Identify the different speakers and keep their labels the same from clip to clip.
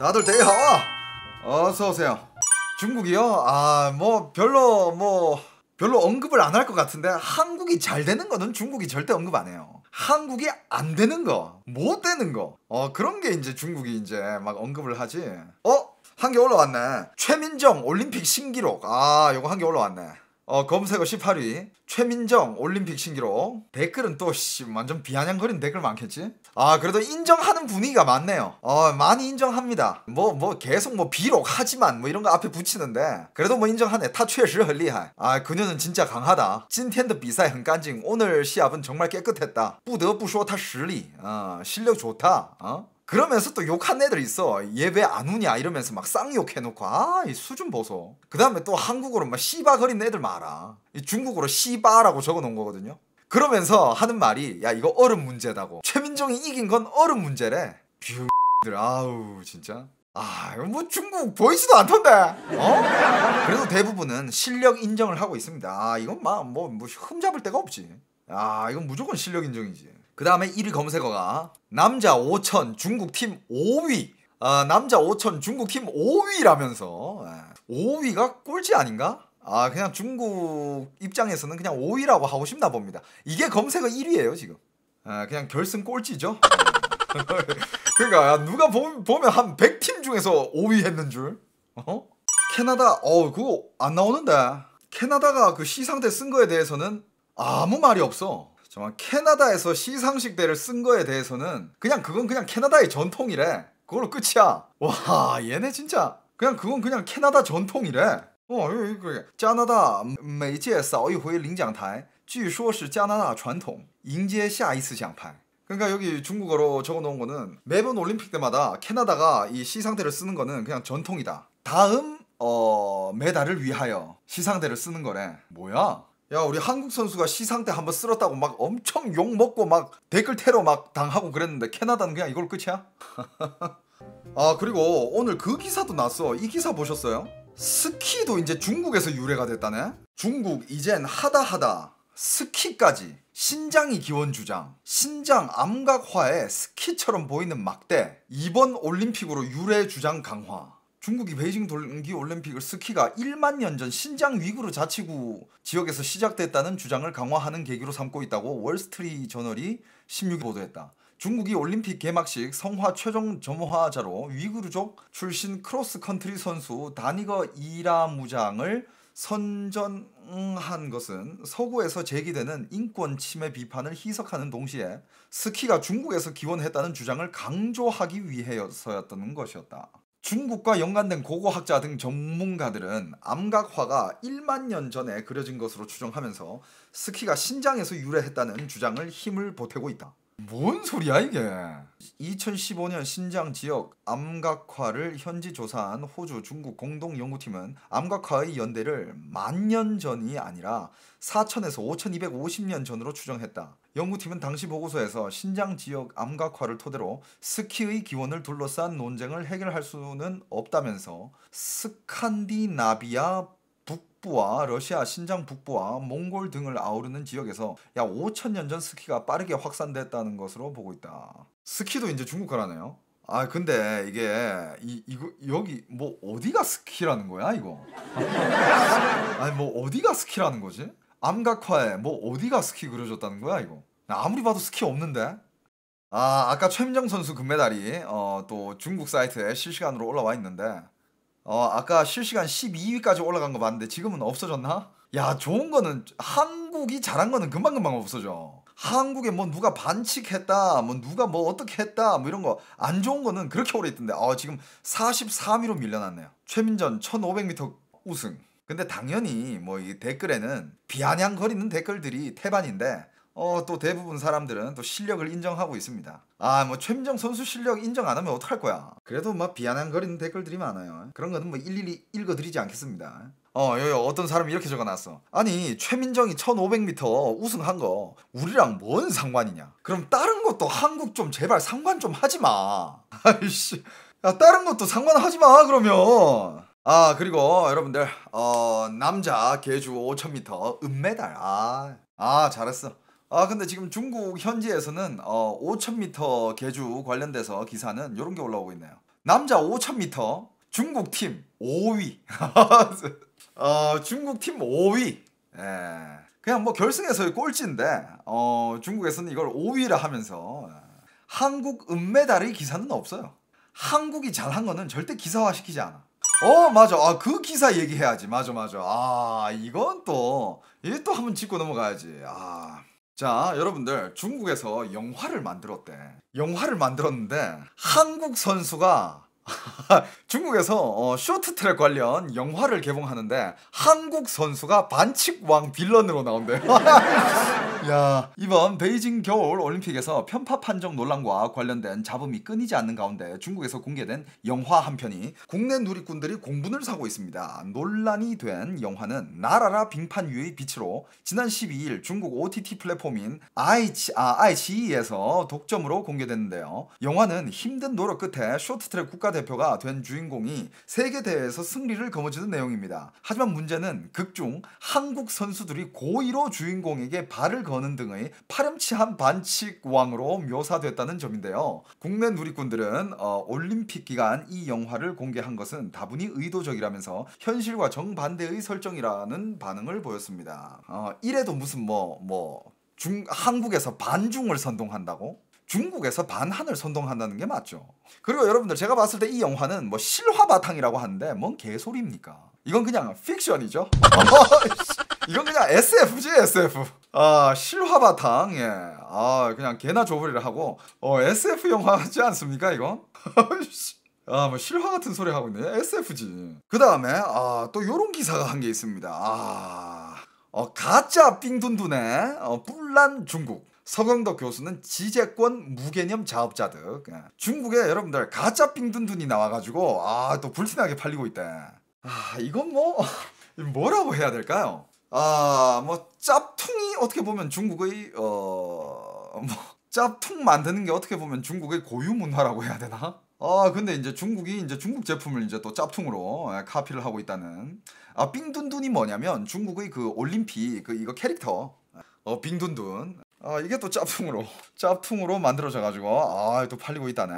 Speaker 1: 다들 대하 어서오세요 중국이요? 아 뭐 별로 뭐 별로 언급을 안 할 것 같은데 한국이 잘 되는 거는 중국이 절대 언급 안 해요 한국이 안 되는 거, 못 되는 거, 어 그런 게 이제 중국이 이제 막 언급을 하지. 어? 한 개 올라왔네. 최민정 올림픽 신기록. 아, 요거 한 개 올라왔네. 어, 검색어 18위 최민정 올림픽 신기록 댓글은 또 씨, 완전 비아냥거리는 댓글 많겠지? 아 그래도 인정하는 분위기가 많네요 어 많이 인정합니다 뭐뭐 뭐 계속 뭐 비록 하지만 뭐 이런 거 앞에 붙이는데 그래도 뭐 인정하네 타 최시 헐리할 아 그녀는 진짜 강하다 찐텐드 비사에 흠간징 오늘 시합은 정말 깨끗했다 부더부쇼 타 실리 어 실력 좋다 어 그러면서 또 욕한 애들 있어. 예배 안 오냐 이러면서 막 쌍욕 해놓고 아 이 수준 벗어. 그 다음에 또 한국어로 막 씨바 거린 애들 많아. 중국어로 씨바라고 적어놓은 거거든요. 그러면서 하는 말이 야 이거 얼음 문제다고. 최민정이 이긴 건 얼음 문제래. 뷰들 아우 진짜. 아, 뭐 중국 보이지도 않던데. 어? 그래도 대부분은 실력 인정을 하고 있습니다. 아, 이건 막 뭐뭐 뭐 흠잡을 데가 없지. 아, 이건 무조건 실력 인정이지. 그 다음에 1위 검색어가 남자 5천 중국팀 5위 아, 남자 5천 중국팀 5위라면서 5위가 예. 꼴찌 아닌가? 아 그냥 중국 입장에서는 그냥 5위라고 하고 싶나 봅니다. 이게 검색어 1위예요 지금. 아, 그냥 결승 꼴찌죠. 그러니까 누가 보, 면한 100팀 중에서 5위 했는 줄. 어? 캐나다 어 그거 안 나오는데 캐나다가 그 시상대 쓴 거에 대해서는 아무 말이 없어. 정말 캐나다에서 시상식 대를 쓴 거에 대해서는 그냥 그건 그냥 캐나다의 전통이래. 그걸로 끝이야. 와 얘네 진짜 그냥 그건 그냥 캐나다 전통이래. 어,加拿大每届扫一回领奖台，据说是加拿大传统，迎接下一次奖牌。 그, 이거 그러니까 여기 중국어로 적어놓은 거는 매번 올림픽 때마다 캐나다가 이 시상대를 쓰는 거는 그냥 전통이다. 다음 어 메달을 위하여 시상대를 쓰는 거래. 뭐야? 야 우리 한국 선수가 시상 때 한번 쓸었다고 막 엄청 욕 먹고 막 댓글 테러 막 당하고 그랬는데 캐나다는 그냥 이걸 끝이야? 아 그리고 오늘 그 기사도 났어. 이 기사 보셨어요? 스키도 이제 중국에서 유래가 됐다네. 중국 이젠 하다 하다 스키까지 신장이 기원 주장, 신장 암각화에 스키처럼 보이는 막대, 이번 올림픽으로 유래 주장 강화. 중국이 베이징 동기 올림픽을 스키가 1만 년 전 신장 위구르 자치구 지역에서 시작됐다는 주장을 강화하는 계기로 삼고 있다고 월스트리트 저널이 16일 보도했다. 중국이 올림픽 개막식 성화 최종 점화자로 위구르족 출신 크로스컨트리 선수 다니거 이라무장을 선전한 것은 서구에서 제기되는 인권 침해 비판을 희석하는 동시에 스키가 중국에서 기원했다는 주장을 강조하기 위해서였던 것이었다. 중국과 연관된 고고학자 등 전문가들은 암각화가 1만 년 전에 그려진 것으로 추정하면서 스키가 신장에서 유래했다는 주장을 힘을 보태고 있다. 뭔 소리야 이게? 2015년 신장 지역 암각화를 현지 조사한 호주 중국 공동 연구팀은 암각화의 연대를 만년 전이 아니라 4천에서 5250년 전으로 추정했다. 연구팀은 당시 보고서에서 신장 지역 암각화를 토대로 스키의 기원을 둘러싼 논쟁을 해결할 수는 없다면서 스칸디나비아 북부와 러시아 신장 북부와 몽골 등을 아우르는 지역에서 약 5천년 전 스키가 빠르게 확산됐다는 것으로 보고 있다. 스키도 이제 중국화라네요. 아 근데 이게 이 이거 여기 뭐 어디가 스키라는 거야 이거? 아니 뭐 어디가 스키라는 거지? 암각화에 뭐 어디가 스키 그려졌다는 거야 이거? 아무리 봐도 스키 없는데? 아 아까 최민정 선수 금메달이 어, 또 중국 사이트에 실시간으로 올라와 있는데 어, 아까 실시간 12위까지 올라간 거 봤는데 지금은 없어졌나? 야, 좋은 거는 한국이 잘한 거는 금방금방 없어져. 한국에 뭐 누가 반칙했다, 뭐 누가 뭐 어떻게 했다, 뭐 이런 거 안 좋은 거는 그렇게 오래 있던데, 아 지금 43위로 밀려났네요. 최민전 1500m 우승. 근데 당연히 뭐 이 댓글에는 비아냥거리는 댓글들이 태반인데 어, 또 대부분 사람들은 또 실력을 인정하고 있습니다. 아, 뭐 최민정 선수 실력 인정 안 하면 어떡할 거야. 그래도 막 비아냥거리는 댓글들이 많아요. 그런 거는 뭐 일일이 읽어드리지 않겠습니다. 어, 여기 어떤 사람이 이렇게 적어놨어. 아니, 최민정이 1500m 우승한 거 우리랑 뭔 상관이냐? 그럼 다른 것도 한국 좀 제발 상관 좀 하지 마. 아이씨. 야, 다른 것도 상관하지 마, 그러면. 아, 그리고 여러분들, 어, 남자 개주 5000m 은메달. 아, 아, 잘했어. 아 근데 지금 중국 현지에서는 어, 5,000m 계주 관련돼서 기사는 이런 게 올라오고 있네요. 남자 5,000m 중국 팀 5위. 어, 중국 팀 5위. 예. 그냥 뭐 결승에서의 꼴찌인데 어, 중국에서는 이걸 5위라 하면서 예. 한국 은메달의 기사는 없어요. 한국이 잘한 거는 절대 기사화시키지 않아. 어 맞아 아 그 기사 얘기해야지 맞아 맞아 아 이건 또 이또 한번 짚고 넘어가야지 아 자, 여러분들 중국에서 영화를 만들었대. 영화를 만들었는데 한국 선수가 중국에서 어, 쇼트트랙 관련 영화를 개봉하는데 한국 선수가 반칙왕 빌런으로 나온대요. 야, 이번 베이징 겨울 올림픽에서 편파 판정 논란과 관련된 잡음이 끊이지 않는 가운데 중국에서 공개된 영화 한 편이 국내 누리꾼들이 공분을 사고 있습니다. 논란이 된 영화는 나라라 빙판 위의 빛으로 지난 12일 중국 OTT 플랫폼인 아이치, 아, 아이치에서 독점으로 공개됐는데요. 영화는 힘든 노력 끝에 쇼트트랙 국가대표가 된 주인공이 세계대회에서 승리를 거머쥐는 내용입니다. 하지만 문제는 극중 한국 선수들이 고의로 주인공에게 발을 건 버는 등의 파렴치한 반칙왕으로 묘사됐다는 점인데요. 국내 누리꾼들은 어, 올림픽 기간 이 영화를 공개한 것은 다분히 의도적이라면서 현실과 정반대의 설정이라는 반응을 보였습니다. 어, 이래도 무슨 뭐뭐중 한국에서 반중을 선동한다고? 중국에서 반한을 선동한다는 게 맞죠. 그리고 여러분들 제가 봤을 때 이 영화는 뭐 실화 바탕이라고 하는데 뭔 개소리입니까? 이건 그냥 픽션이죠. 아, 이건 그냥 SF지 SF. 아 실화 바탕 예. 아 그냥 개나 조부리를 하고 어 SF 영화지 않습니까 이건? 아뭐 실화 같은 소리 하고 있네 SF지. 그 다음에 아또 요런 기사가 한 게 있습니다. 아 어, 가짜 빙둔둔의 어, 뿔난 중국. 서강덕 교수는 지재권 무개념 자업자득. 예. 중국에 여러분들 가짜 빙둔둔이 나와가지고 아 또 불티나게 팔리고 있대. 아, 이건 뭐 뭐라고 해야 될까요? 아, 뭐 짭퉁이 어떻게 보면 중국의 어, 뭐 짭퉁 만드는 게 어떻게 보면 중국의 고유 문화라고 해야 되나? 아, 근데 이제 중국이 이제 중국 제품을 이제 또 짭퉁으로 예, 카피를 하고 있다는. 아, 빙둔둔이 뭐냐면 중국의 그 올림픽 그 이거 캐릭터. 어, 빙둔둔. 아, 이게 또 짭퉁으로 짭퉁으로 만들어져 가지고 아, 또 팔리고 있다네.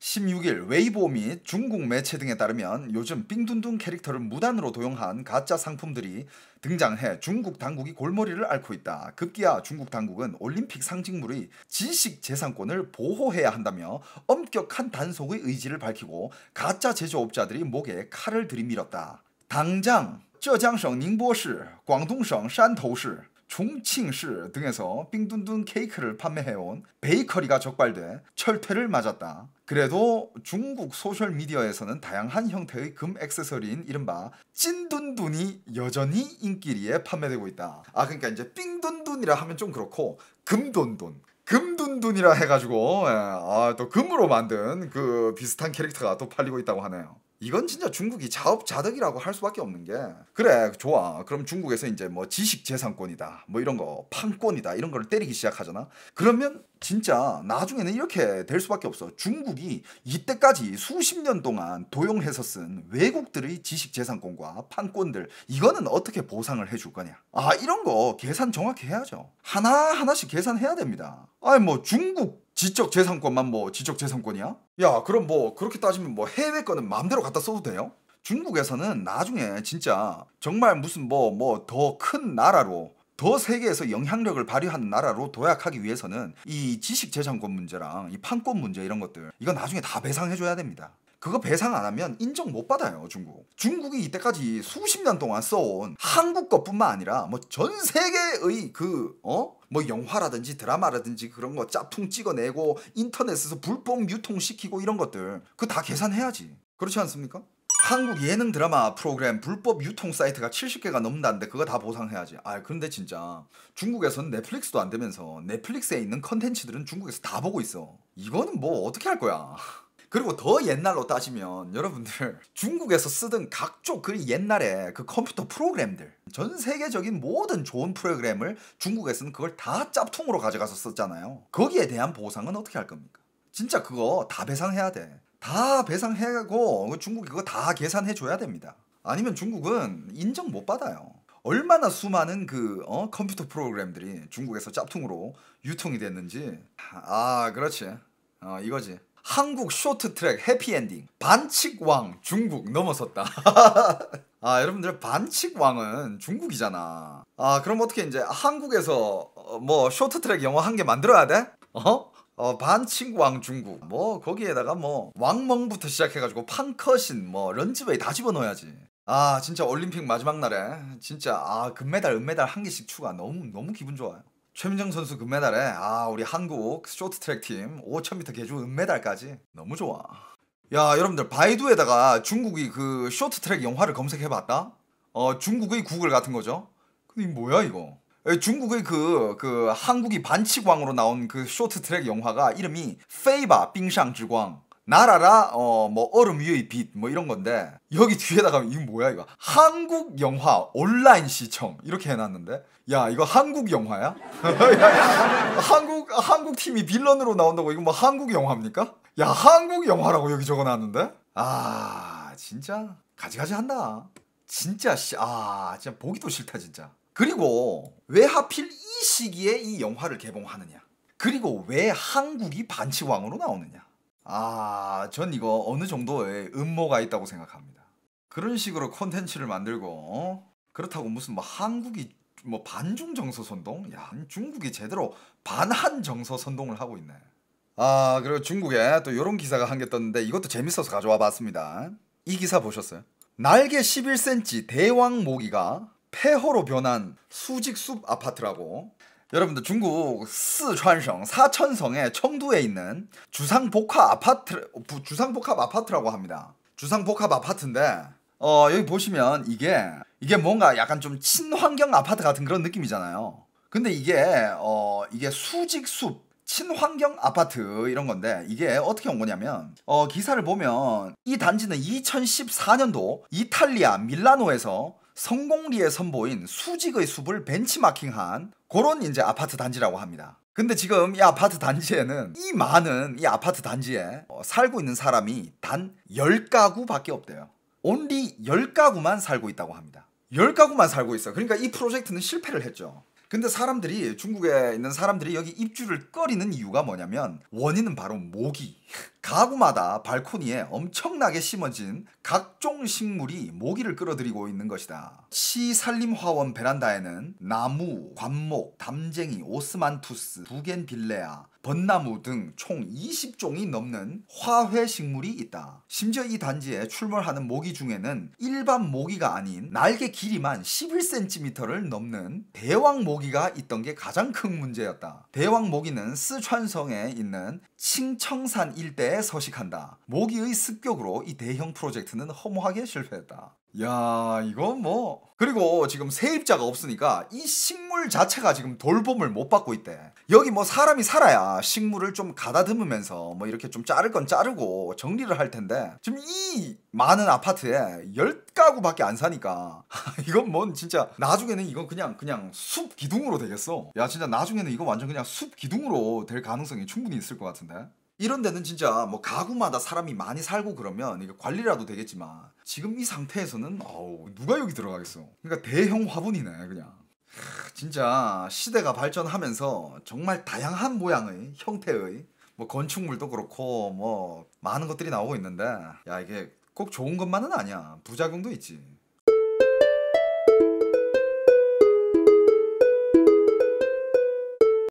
Speaker 1: 16일 웨이보 및 중국 매체 등에 따르면 요즘 빙둔둥 캐릭터를 무단으로 도용한 가짜 상품들이 등장해 중국 당국이 골머리를 앓고 있다. 급기야 중국 당국은 올림픽 상징물의 지식 재산권을 보호해야 한다며 엄격한 단속의 의지를 밝히고 가짜 제조업자들이 목에 칼을 들이밀었다. 당장 저장성 닝보시, 광동성 산토시 종칭시 등에서 빙둔둔 케이크를 판매해온 베이커리가 적발돼 철퇴를 맞았다. 그래도 중국 소셜미디어에서는 다양한 형태의 금 액세서리인 이른바 찐둔둔이 여전히 인기리에 판매되고 있다. 아 그러니까 이제 빙둔둔이라 하면 좀 그렇고 금돈돈 금둔둔이라 해가지고 예, 아또 금으로 만든 그 비슷한 캐릭터가 또 팔리고 있다고 하네요. 이건 진짜 중국이 자업자득이라고 할 수밖에 없는 게 그래 좋아 그럼 중국에서 이제 뭐 지식재산권이다 뭐 이런 거 판권이다 이런 걸 때리기 시작하잖아 그러면 진짜 나중에는 이렇게 될 수밖에 없어 중국이 이때까지 수십 년 동안 도용해서 쓴 외국들의 지식재산권과 판권들 이거는 어떻게 보상을 해줄 거냐 아 이런 거 계산 정확히 해야죠 하나하나씩 계산해야 됩니다 아니 뭐 중국 지적 재산권만 뭐 지적 재산권이야? 야, 그럼 뭐 그렇게 따지면 뭐 해외 거는 마음대로 갖다 써도 돼요? 중국에서는 나중에 진짜 정말 무슨 뭐 뭐 더 큰 나라로 더 세계에서 영향력을 발휘하는 나라로 도약하기 위해서는 이 지식 재산권 문제랑 이 판권 문제 이런 것들 이건 나중에 다 배상해줘야 됩니다. 그거 배상 안 하면 인정 못 받아요 중국 중국이 이때까지 수십 년 동안 써온 한국 것뿐만 아니라 뭐 전 세계의 그 어? 뭐 영화라든지 드라마라든지 그런 거 짝퉁 찍어내고 인터넷에서 불법 유통시키고 이런 것들 그다 계산해야지 그렇지 않습니까? 한국 예능 드라마 프로그램 불법 유통 사이트가 70개가 넘는다는데 그거 다 보상해야지. 아 근데 진짜 중국에서는 넷플릭스도 안 되면서 넷플릭스에 있는 컨텐츠들은 중국에서 다 보고 있어. 이거는 뭐 어떻게 할 거야. 그리고 더 옛날로 따지면 여러분들 중국에서 쓰던 각종 그 옛날에 그 컴퓨터 프로그램들 전 세계적인 모든 좋은 프로그램을 중국에서는 그걸 다 짭퉁으로 가져가서 썼잖아요. 거기에 대한 보상은 어떻게 할 겁니까? 진짜 그거 다 배상해야 돼. 다 배상해고 그 중국이 그거 다 계산해 줘야 됩니다. 아니면 중국은 인정 못 받아요. 얼마나 수많은 그 어? 컴퓨터 프로그램들이 중국에서 짭퉁으로 유통이 됐는지 아 그렇지 어, 이거지 한국 쇼트트랙 해피엔딩 반칙왕 중국 넘어섰다 아 여러분들 반칙왕은 중국이잖아 아 그럼 어떻게 이제 한국에서 어, 뭐 쇼트트랙 영화 한 개 만들어야 돼? 어? 어, 반칙왕 중국 뭐 거기에다가 뭐 왕멍부터 시작해가지고 판커신 뭐 런지웨이 다 집어넣어야지 아 진짜 올림픽 마지막 날에 진짜 아 금메달 은메달 한 개씩 추가 너무 너무 기분 좋아요 최민정 선수 금메달에 아 우리 한국 쇼트트랙 팀 5000m 개주 은메달까지 너무 좋아. 야 여러분들 바이두에다가 중국이 그 쇼트트랙 영화를 검색해봤다. 어 중국의 구글 같은 거죠. 근데 뭐야 이거? 중국의 그, 그, 한국이 반칙왕으로 나온 그 쇼트트랙 영화가 이름이 페이바 빙상之광 나라라 어 뭐 얼음 위의 빛 뭐 이런 건데 여기 뒤에다가 이거 뭐야 이거 한국 영화 온라인 시청 이렇게 해놨는데 야 이거 한국 영화야? 한국 한국 팀이 빌런으로 나온다고 이거 뭐 한국 영화입니까? 야 한국 영화라고 여기 적어놨는데 아 진짜 가지가지 한다 진짜 씨 아 진짜 보기도 싫다 진짜 그리고 왜 하필 이 시기에 이 영화를 개봉하느냐 그리고 왜 한국이 반칙왕으로 나오느냐 아, 전 이거 어느 정도의 음모가 있다고 생각합니다. 그런 식으로 콘텐츠를 만들고 그렇다고 무슨 뭐 한국이 뭐 반중 정서 선동? 야, 중국이 제대로 반한 정서 선동을 하고 있네. 아, 그리고 중국에 또 이런 기사가 한 개 떴는데 이것도 재밌어서 가져와 봤습니다. 이 기사 보셨어요? 날개 11cm 대왕 모기가 폐허로 변한 수직숲 아파트라고 여러분들 중국 스촨성 사천성의 청두에 있는 주상복합 아파트 주상복합 아파트라고 합니다. 주상복합 아파트인데 어 여기 보시면 이게 이게 뭔가 약간 좀 친환경 아파트 같은 그런 느낌이잖아요. 근데 이게 어 이게 수직숲 친환경 아파트 이런 건데 이게 어떻게 온 거냐면 어 기사를 보면 이 단지는 2014년도 이탈리아 밀라노에서 성공리에 선보인 수직의 숲을 벤치마킹한 그런 이제 아파트 단지라고 합니다. 근데 지금 이 아파트 단지에는 이 많은 이 아파트 단지에 어, 살고 있는 사람이 단 10가구밖에 없대요. 온리 10가구만 살고 있다고 합니다. 10가구만 살고 있어 그러니까 이 프로젝트는 실패를 했죠. 근데 사람들이 중국에 있는 사람들이 여기 입주를 꺼리는 이유가 뭐냐면 원인은 바로 모기. 가구마다 발코니에 엄청나게 심어진 각종 식물이 모기를 끌어들이고 있는 것이다. 시산림화원 베란다에는 나무, 관목, 담쟁이, 오스만투스, 부겐빌레아, 벚나무 등 총 20종이 넘는 화훼 식물이 있다. 심지어 이 단지에 출몰하는 모기 중에는 일반 모기가 아닌 날개 길이만 11cm를 넘는 대왕 모기가 있던 게 가장 큰 문제였다. 대왕 모기는 쓰촨성에 있는 칭청산 일대에 서식한다. 모기의 습격으로 이 대형 프로젝트는 허무하게 실패했다. 야, 이건 뭐. 그리고 지금 세입자가 없으니까 이 식물 자체가 지금 돌봄을 못 받고 있대. 여기 뭐 사람이 살아야 식물을 좀 가다듬으면서 뭐 이렇게 좀 자를 건 자르고 정리를 할 텐데 지금 이 많은 아파트에 열 가구밖에 안 사니까 이건 뭔 진짜 나중에는 이건 그냥 그냥 숲 기둥으로 되겠어. 야 진짜 나중에는 이거 완전 그냥 숲 기둥으로 될 가능성이 충분히 있을 것 같은데. 이런 데는 진짜 뭐 가구마다 사람이 많이 살고 그러면 이게 관리라도 되겠지만 지금 이 상태에서는 어우 누가 여기 들어가겠어. 그러니까 대형 화분이네 그냥. 하, 진짜 시대가 발전하면서 정말 다양한 모양의 형태의 뭐 건축물도 그렇고 뭐 많은 것들이 나오고 있는데 야 이게 꼭 좋은 것만은 아니야 부작용도 있지